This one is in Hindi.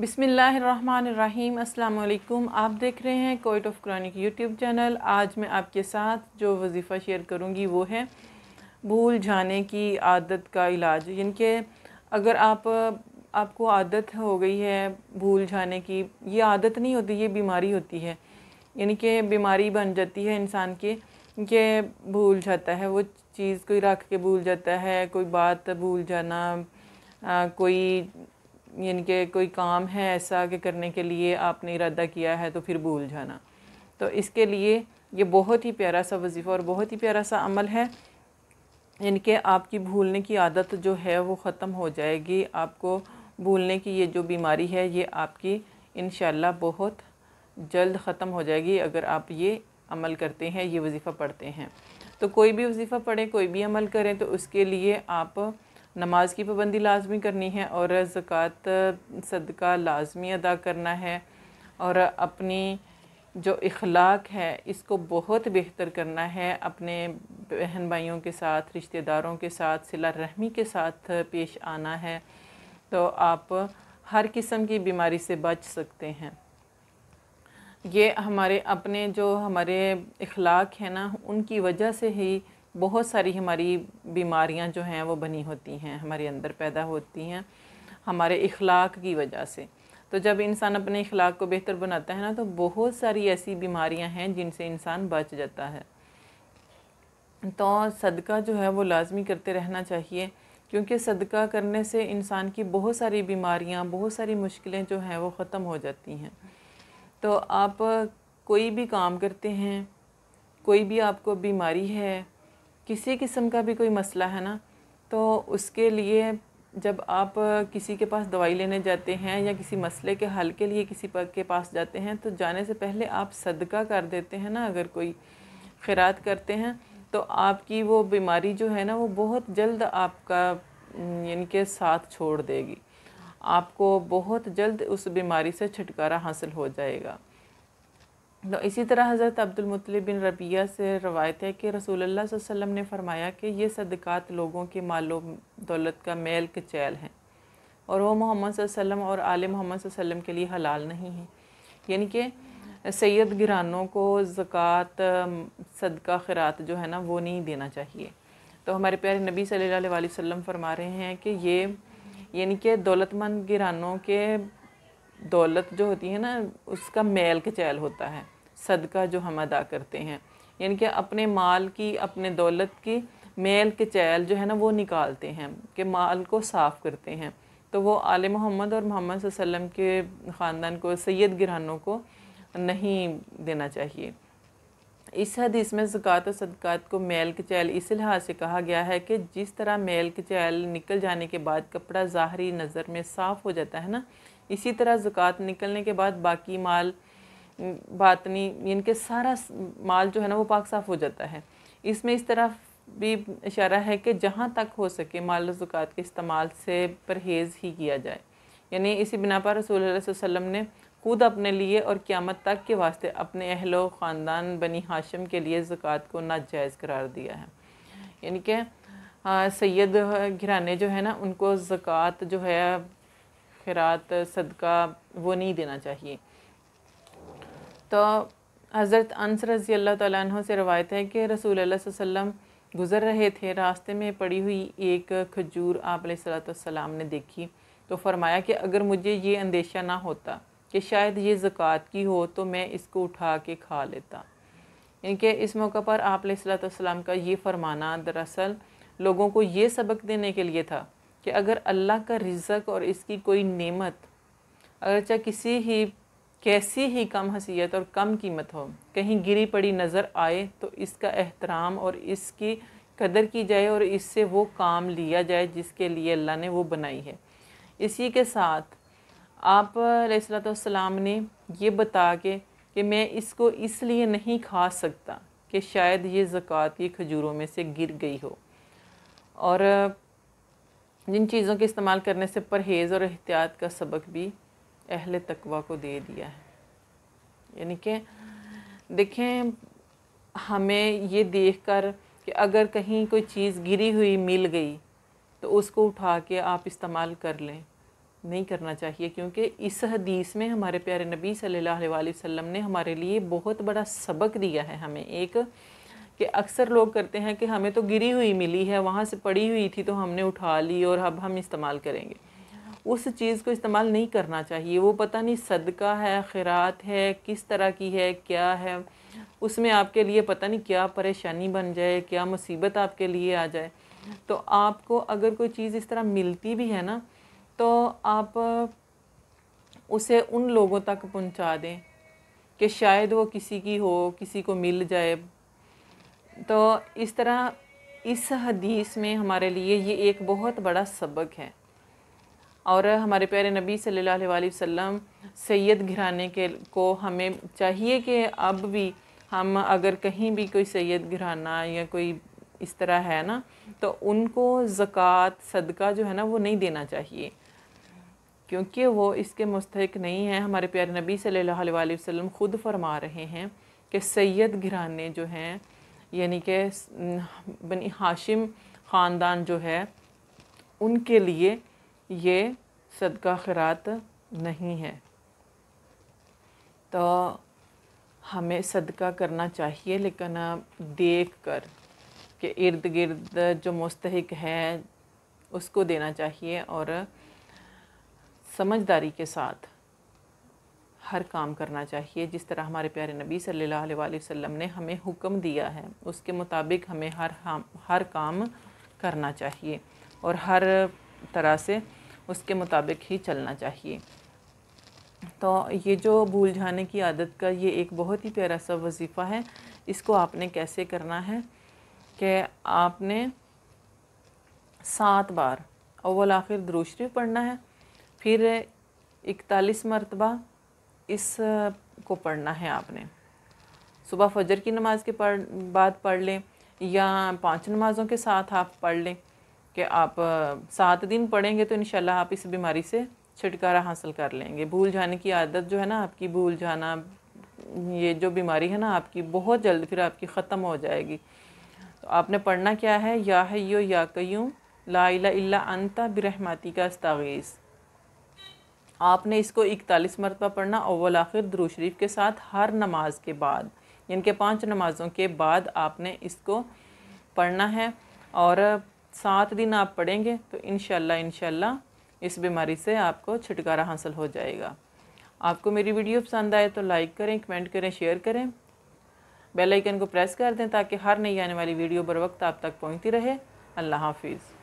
बिसमीम् अल्लाम आप देख रहे हैं coat of chronic YouTube channel आज मैं आपके साथ जो वजीफ़ा शेयर करूँगी वो है भूल जाने की आदत का इलाज यानी कि अगर आप आपको आदत हो गई है भूल जाने की ये आदत नहीं होती ये बीमारी होती है यानी कि बीमारी बन जाती है इंसान की कि भूल जाता है वो चीज़ कोई रख के भूल जाता है कोई बात भूल जाना आ, कोई यानी कि कोई काम है ऐसा कि करने के लिए आपने इरादा किया है तो फिर भूल जाना तो इसके लिए ये बहुत ही प्यारा सा वजीफ़ा और बहुत ही प्यारा सा अमल है यानी कि आपकी भूलने की आदत जो है वो ख़त्म हो जाएगी आपको भूलने की ये जो बीमारी है ये आपकी इन बहुत जल्द ख़त्म हो जाएगी अगर आप ये अमल करते हैं ये वजीफ़ा पढ़ते हैं तो कोई भी वजीफ़ा पढ़ें कोई भी अमल करें तो उसके लिए आप नमाज की पाबंदी लाजमी करनी है और ज़क़़त सदका लाजमी अदा करना है और अपनी जो इखलाक है इसको बहुत बेहतर करना है अपने बहन भाइयों के साथ रिश्तेदारों के साथ सिला रहमी के साथ पेश आना है तो आप हर किस्म की बीमारी से बच सकते हैं ये हमारे अपने जो हमारे इखलाक हैं ना उनकी वजह से ही बहुत सारी हमारी बीमारियां जो हैं वो बनी होती हैं हमारे अंदर पैदा होती हैं हमारे इखलाक की वजह से तो जब इंसान अपने इखलाक को बेहतर बनाता है ना तो बहुत सारी ऐसी बीमारियां हैं जिनसे इंसान बच जाता है तो सदका जो है वो लाजमी करते रहना चाहिए क्योंकि सदका करने से इंसान की बहुत सारी बीमारियां बहुत सारी मुश्किलें जो हैं वो ख़त्म हो जाती हैं तो आप कोई भी काम करते हैं कोई भी आपको बीमारी है किसी किस्म का भी कोई मसला है ना तो उसके लिए जब आप किसी के पास दवाई लेने जाते हैं या किसी मसले के हल के लिए किसी पर के पास जाते हैं तो जाने से पहले आप सदका कर देते हैं ना अगर कोई खैरात करते हैं तो आपकी वो बीमारी जो है ना वो बहुत जल्द आपका यानी कि साथ छोड़ देगी आपको बहुत जल्द उस बीमारी से छुटकारा हासिल हो जाएगा तो इसी तरह हज़रत अब्दुलमतलब बिन रबिया से रवायत है कि रसूलुल्लाह वसल्लम ने फरमाया कि ये सदक़ात लोगों के मालो दौलत का मेल कचैल हैं और वो मोहम्मद वसल्लम और आले मोहम्मद वसम के लिए हलाल नहीं हैं यानी कि सैद गिरानों को ज़क़़त सदका खरात जो है ना वो नहीं देना चाहिए तो हमारे प्यारे नबी सल्लल्लाहु अलैहि वसल्लम फरमा रहे हैं कि ये यानी कि दौलतमंद गिरानों के दौलत जो होती है ना उसका मैल कचैल होता है सदका जो हम अदा करते हैं यानी कि अपने माल की अपने दौलत की मेल के चैल जो है ना वो निकालते हैं कि माल को साफ़ करते हैं तो वो आल मोहम्मद और मोहम्मद वसम के ख़ानदान को सैद गिरानों को नहीं देना चाहिए इस हदीस में ज़क़ात और सदक़ात को मेल के चैल इस लिहाज से कहा गया है कि जिस तरह मेल के चैल निकल जाने के बाद कपड़ा ज़ाहरी नज़र में साफ़ हो जाता है ना इसी तरह ज़क़ात निकलने के बाद बाकी माल बातनी यानी सारा माल जो है ना वो पाक साफ़ हो जाता है इसमें इस तरह भी इशारा है कि जहाँ तक हो सके माल जुकात के इस्तेमाल से परहेज़ ही किया जाए यानी इसी बिना पर रसूल वसम ने खुद अपने लिए और क़्यामत तक के वास्ते अपने अहलो ख़ानदान बनी हाशम के लिए ज़क़़त को नाजायज़ करार दिया है यानी कि सैद घराने जो है ना उनको ज़क़़त जो है खरात सदका वो नहीं देना चाहिए तो हज़रत अनस रज़ी अल्लाह तह से रवायत है कि रसूल वसम गुज़र रहे थे रास्ते में पड़ी हुई एक खजूर आप सलाम ने देखी तो फरमाया कि अगर मुझे ये अंदेशा ना होता कि शायद ये ज़क़़त की हो तो मैं इसको उठा के खा लेता यानी कि इस मौके पर आप सलाम का ये फरमाना दरअसल लोगों को ये सबक देने के लिए था कि अगर अल्लाह का रिज़क और इसकी कोई नेमत चाहे किसी ही कैसी ही कम हसीयत और कम कीमत हो कहीं गिरी पड़ी नज़र आए तो इसका एहतराम और इसकी कदर की जाए और इससे वो काम लिया जाए जिसके लिए अल्लाह ने वो बनाई है इसी के साथ आप सलाम ने ये बता के कि मैं इसको इसलिए नहीं खा सकता कि शायद ये ज़क़़त की खजूरों में से गिर गई हो और जिन चीज़ों के इस्तेमाल करने से परहेज़ और एहतियात का सबक भी अहल तकवा को दे दिया है यानी कि देखें हमें ये देख कर कि अगर कहीं कोई चीज़ गिरी हुई मिल गई तो उसको उठा के आप इस्तेमाल कर लें नहीं करना चाहिए क्योंकि इस हदीस में हमारे प्यारे नबी सल्लल्लाहु अलैहि वसल्लम ने हमारे लिए बहुत बड़ा सबक दिया है हमें एक कि अक्सर लोग करते हैं कि हमें तो गिरी हुई मिली है वहाँ से पड़ी हुई थी तो हमने उठा ली और अब हम इस्तेमाल करेंगे उस चीज़ को इस्तेमाल नहीं करना चाहिए वो पता नहीं सदका है खैरात है किस तरह की है क्या है उसमें आपके लिए पता नहीं क्या परेशानी बन जाए क्या मुसीबत आपके लिए आ जाए तो आपको अगर कोई चीज़ इस तरह मिलती भी है ना तो आप उसे उन लोगों तक पहुंचा दें कि शायद वो किसी की हो किसी को मिल जाए तो इस तरह इस हदीस में हमारे लिए ये एक बहुत बड़ा सबक है और हमारे प्यारे नबी सल्लल्लाहु अलैहि वसल्लम सैयद घराने के को हमें चाहिए कि अब भी हम अगर कहीं भी कोई सैयद घराना या कोई इस तरह है ना तो उनको ज़क़़त सदका जो है ना वो नहीं देना चाहिए क्योंकि वो इसके मुस्तक नहीं है हमारे प्यारे नबी सल्लल्लाहु अलैहि वसल्लम ख़ुद फरमा रहे हैं कि सैयद घराने जो हैं यानी कि बनी हाशिम ख़ानदान जो है उनके लिए ये सदका खरात नहीं है तो हमें सदका करना चाहिए लेकिन देख कर के इर्द गिर्द जो मुस्तक है उसको देना चाहिए और समझदारी के साथ हर काम करना चाहिए जिस तरह हमारे प्यारे नबी सल्लल्लाहु अलैहि वसल्लम ने हमें हुक्म दिया है उसके मुताबिक हमें हर हम हर काम करना चाहिए और हर तरह से उसके मुताबिक ही चलना चाहिए तो ये जो भूल जाने की आदत का ये एक बहुत ही प्यारा सा वजीफ़ा है इसको आपने कैसे करना है कि आपने सात बार अव्वल आखिर द्रोशरी पढ़ना है फिर इकतालीस मरतबा इस को पढ़ना है आपने सुबह फजर की नमाज़ के पढ़ बाद पढ़ लें या पांच नमाज़ों के साथ आप पढ़ लें कि आप सात दिन पढ़ेंगे तो इन आप इस बीमारी से छुटकारा हासिल कर लेंगे भूल जाने की आदत जो है ना आपकी भूल जाना ये जो बीमारी है ना आपकी बहुत जल्द फिर आपकी ख़त्म हो जाएगी तो आपने पढ़ना क्या है या है यो या क्यों ला इला इला अंता बिरहमाती का तगीज़ आपने इसको इकतालीस मरतबा पढ़ना अव्वल आखिर द्रू शरीफ के साथ हर नमाज के बाद यानी कि पाँच नमाज़ों के बाद आपने इसको पढ़ना है और सात दिन आप पढ़ेंगे तो इन शह इस बीमारी से आपको छुटकारा हासिल हो जाएगा आपको मेरी वीडियो पसंद आए तो लाइक करें कमेंट करें शेयर करें बेल आइकन को प्रेस कर दें ताकि हर नई आने वाली वीडियो बर वक्त आप तक पहुंचती रहे अल्लाह हाफिज़